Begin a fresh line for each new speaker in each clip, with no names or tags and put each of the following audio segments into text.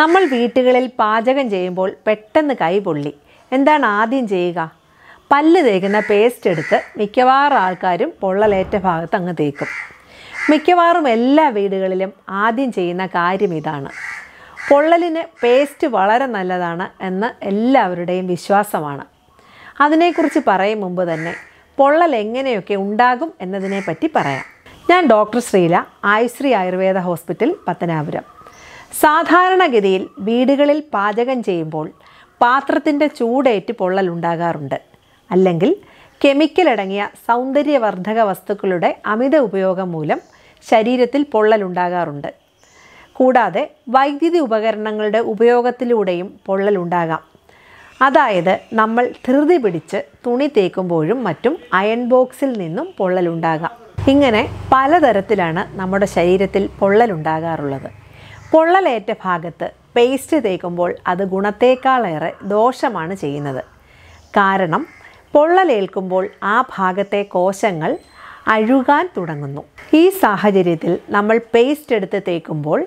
നമ്മൾ വീട്ടുകളിൽ പാചകം ചെയ്യുമ്പോൾ പെട്ടെന്ന് കൈ പൊള്ളി എന്താണ് ആദ്യം ചെയ്യുക പല്ല് തേക്കുന്ന പേസ്റ്റ് എടുത്ത് മിക്കവാറും ആൾക്കാരും പൊള്ളലേറ്റ ഭാഗത്ത് അങ്ങ് തേക്കും മിക്കവാറും എല്ലാ വീടുകളിലും ആദ്യം ചെയ്യുന്ന കാര്യം ഇതാണ് പൊള്ളലിന് പേസ്റ്റ് വളരെ നല്ലതാണ് എന്ന് എല്ലാവരുടെയും വിശ്വാസമാണ് അതിനെക്കുറിച്ച് പറയും മുമ്പ് തന്നെ പൊള്ളൽ എങ്ങനെയൊക്കെ ഉണ്ടാകും എന്നതിനെപ്പറ്റി പറയാം ഞാൻ ഡോക്ടർ ശ്രീല ആയുശ്രീ ആയുർവേദ ഹോസ്പിറ്റൽ പത്തനാപുരം സാധാരണഗതിയിൽ വീടുകളിൽ പാചകം ചെയ്യുമ്പോൾ പാത്രത്തിൻ്റെ ചൂടേറ്റ് പൊള്ളലുണ്ടാകാറുണ്ട് അല്ലെങ്കിൽ കെമിക്കൽ അടങ്ങിയ സൗന്ദര്യവർദ്ധക വസ്തുക്കളുടെ അമിത ഉപയോഗം മൂലം ശരീരത്തിൽ പൊള്ളലുണ്ടാകാറുണ്ട് കൂടാതെ വൈദ്യുതി ഉപകരണങ്ങളുടെ ഉപയോഗത്തിലൂടെയും പൊള്ളലുണ്ടാകാം അതായത് നമ്മൾ ധൃതി പിടിച്ച് തുണി തേക്കുമ്പോഴും മറ്റും അയൺ ബോക്സിൽ നിന്നും പൊള്ളലുണ്ടാകാം ഇങ്ങനെ പലതരത്തിലാണ് നമ്മുടെ ശരീരത്തിൽ പൊള്ളലുണ്ടാകാറുള്ളത് പൊള്ളലേറ്റ ഭാഗത്ത് പേസ്റ്റ് തേക്കുമ്പോൾ അത് ഗുണത്തേക്കാളേറെ ദോഷമാണ് ചെയ്യുന്നത് കാരണം പൊള്ളലേൽക്കുമ്പോൾ ആ ഭാഗത്തെ കോശങ്ങൾ അഴുകാൻ തുടങ്ങുന്നു ഈ സാഹചര്യത്തിൽ നമ്മൾ പേസ്റ്റ് എടുത്ത് തേക്കുമ്പോൾ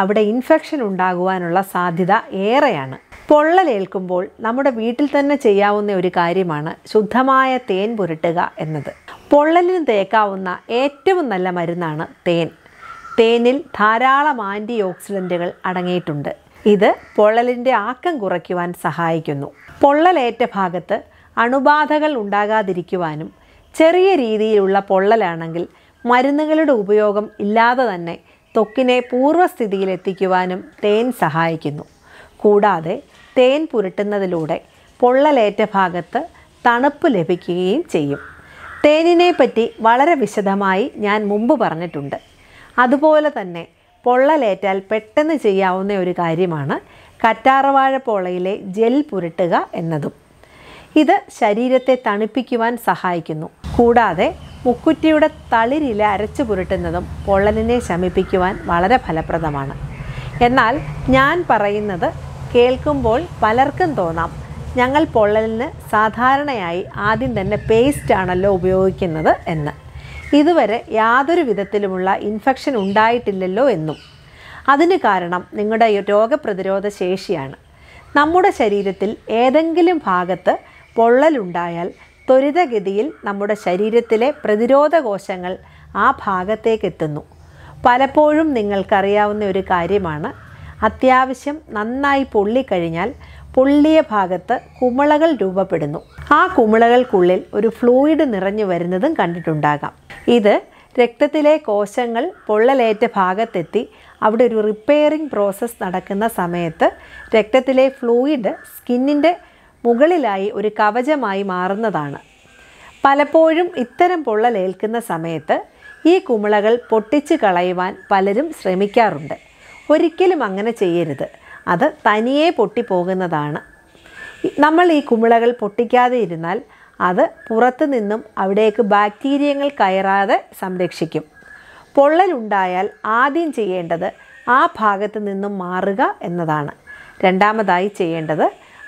അവിടെ ഇൻഫെക്ഷൻ ഉണ്ടാകുവാനുള്ള സാധ്യത ഏറെയാണ് പൊള്ളലേൽക്കുമ്പോൾ നമ്മുടെ വീട്ടിൽ തന്നെ ചെയ്യാവുന്ന ഒരു കാര്യമാണ് ശുദ്ധമായ തേൻ പുരട്ടുക എന്നത് പൊള്ളലിന് തേക്കാവുന്ന ഏറ്റവും നല്ല മരുന്നാണ് തേൻ തേനിൽ ധാരാളം ആൻറ്റി ഓക്സിഡൻറ്റുകൾ അടങ്ങിയിട്ടുണ്ട് ഇത് പൊള്ളലിൻ്റെ ആക്കം കുറയ്ക്കുവാൻ സഹായിക്കുന്നു പൊള്ളലേറ്റ ഭാഗത്ത് അണുബാധകൾ ഉണ്ടാകാതിരിക്കുവാനും ചെറിയ രീതിയിലുള്ള പൊള്ളലാണെങ്കിൽ മരുന്നുകളുടെ ഉപയോഗം ഇല്ലാതെ തന്നെ തൊക്കിനെ പൂർവ്വസ്ഥിതിയിലെത്തിക്കുവാനും എത്തിക്കുവാനും തേൻ സഹായിക്കുന്നു കൂടാതെ തേൻ പുരട്ടുന്നതിലൂടെ പൊള്ളലേറ്റ ഭാഗത്ത് തണുപ്പ് ലഭിക്കുകയും ചെയ്യും തേനിനെ പറ്റി വളരെ വിശദമായി ഞാൻ മുമ്പ് പറഞ്ഞിട്ടുണ്ട് അതുപോലെ തന്നെ പൊള്ളലേറ്റാൽ പെട്ടെന്ന് ചെയ്യാവുന്ന ഒരു കാര്യമാണ് കറ്റാറവാഴ പോളയിലെ ജെൽ പുരട്ടുക എന്നതും ഇത് ശരീരത്തെ തണുപ്പിക്കുവാൻ സഹായിക്കുന്നു കൂടാതെ മുക്കുറ്റിയുടെ തളിരില അരച്ചു പുരട്ടുന്നതും പൊള്ളലിനെ ശമിപ്പിക്കുവാൻ വളരെ ഫലപ്രദമാണ് എന്നാൽ ഞാൻ പറയുന്നത് കേൾക്കുമ്പോൾ പലർക്കും തോന്നാം ഞങ്ങൾ പൊള്ളലിന് സാധാരണയായി ആദ്യം തന്നെ പേസ്റ്റ് ആണല്ലോ ഉപയോഗിക്കുന്നത് എന്ന് ഇതുവരെ യാതൊരു വിധത്തിലുമുള്ള ഇൻഫെക്ഷൻ ഉണ്ടായിട്ടില്ലല്ലോ എന്നും അതിന് കാരണം നിങ്ങളുടെ രോഗപ്രതിരോധ ശേഷിയാണ് നമ്മുടെ ശരീരത്തിൽ ഏതെങ്കിലും ഭാഗത്ത് പൊള്ളലുണ്ടായാൽ ത്വരിതഗതിയിൽ നമ്മുടെ ശരീരത്തിലെ പ്രതിരോധ കോശങ്ങൾ ആ ഭാഗത്തേക്കെത്തുന്നു പലപ്പോഴും നിങ്ങൾക്കറിയാവുന്ന ഒരു കാര്യമാണ് അത്യാവശ്യം നന്നായി പൊള്ളിക്കഴിഞ്ഞാൽ പൊള്ളിയ ഭാഗത്ത് കുമിളകൾ രൂപപ്പെടുന്നു ആ കുമിളകൾക്കുള്ളിൽ ഒരു ഫ്ലൂയിഡ് നിറഞ്ഞു വരുന്നതും കണ്ടിട്ടുണ്ടാകാം ഇത് രക്തത്തിലെ കോശങ്ങൾ പൊള്ളലേറ്റ ഭാഗത്തെത്തി അവിടെ ഒരു റിപ്പയറിംഗ് പ്രോസസ്സ് നടക്കുന്ന സമയത്ത് രക്തത്തിലെ ഫ്ലൂയിഡ് സ്കിന്നിൻ്റെ മുകളിലായി ഒരു കവചമായി മാറുന്നതാണ് പലപ്പോഴും ഇത്തരം പൊള്ളലേൽക്കുന്ന സമയത്ത് ഈ കുമിളകൾ പൊട്ടിച്ചു കളയുവാൻ പലരും ശ്രമിക്കാറുണ്ട് ഒരിക്കലും അങ്ങനെ ചെയ്യരുത് അത് തനിയെ പൊട്ടിപ്പോകുന്നതാണ് നമ്മൾ ഈ കുമിളകൾ പൊട്ടിക്കാതെ ഇരുന്നാൽ അത് പുറത്തു നിന്നും അവിടേക്ക് ബാക്ടീരിയങ്ങൾ കയറാതെ സംരക്ഷിക്കും പൊള്ളലുണ്ടായാൽ ആദ്യം ചെയ്യേണ്ടത് ആ ഭാഗത്ത് നിന്നും മാറുക എന്നതാണ് രണ്ടാമതായി ചെയ്യേണ്ടത്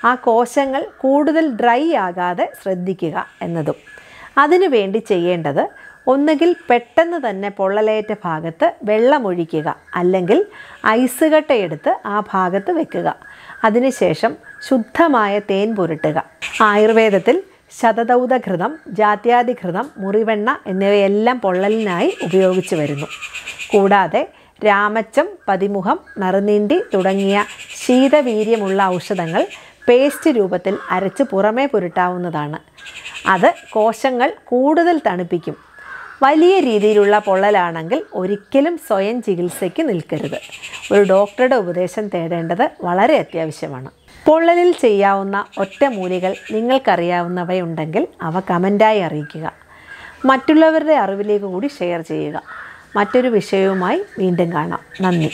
ആ കോശങ്ങൾ കൂടുതൽ ഡ്രൈ ആകാതെ ശ്രദ്ധിക്കുക എന്നതും അതിനുവേണ്ടി ചെയ്യേണ്ടത് ഒന്നുകിൽ പെട്ടെന്ന് തന്നെ പൊള്ളലേറ്റ ഭാഗത്ത് വെള്ളമൊഴിക്കുക അല്ലെങ്കിൽ ഐസ് കട്ടയെടുത്ത് ആ ഭാഗത്ത് വെക്കുക അതിനുശേഷം ശുദ്ധമായ തേൻ പുരട്ടുക ആയുർവേദത്തിൽ ശതദൗതഘൃതം ജാത്യാതിഘൃതം മുറിവെണ്ണ എന്നിവയെല്ലാം പൊള്ളലിനായി ഉപയോഗിച്ചു വരുന്നു കൂടാതെ രാമച്ചം പതിമുഖം നറുനീന്തി തുടങ്ങിയ ശീതവീര്യമുള്ള ഔഷധങ്ങൾ പേസ്റ്റ് രൂപത്തിൽ അരച്ച് പുറമേ പുരട്ടാവുന്നതാണ് അത് കോശങ്ങൾ കൂടുതൽ തണുപ്പിക്കും വലിയ രീതിയിലുള്ള പൊള്ളലാണെങ്കിൽ ഒരിക്കലും സ്വയം ചികിത്സയ്ക്ക് നിൽക്കരുത് ഒരു ഡോക്ടറുടെ ഉപദേശം തേടേണ്ടത് വളരെ അത്യാവശ്യമാണ് പൊള്ളലിൽ ചെയ്യാവുന്ന ഒറ്റമൂലികൾ നിങ്ങൾക്കറിയാവുന്നവയുണ്ടെങ്കിൽ അവ കമൻറ്റായി അറിയിക്കുക മറ്റുള്ളവരുടെ അറിവിലേക്ക് കൂടി ഷെയർ ചെയ്യുക മറ്റൊരു വിഷയവുമായി വീണ്ടും കാണാം നന്ദി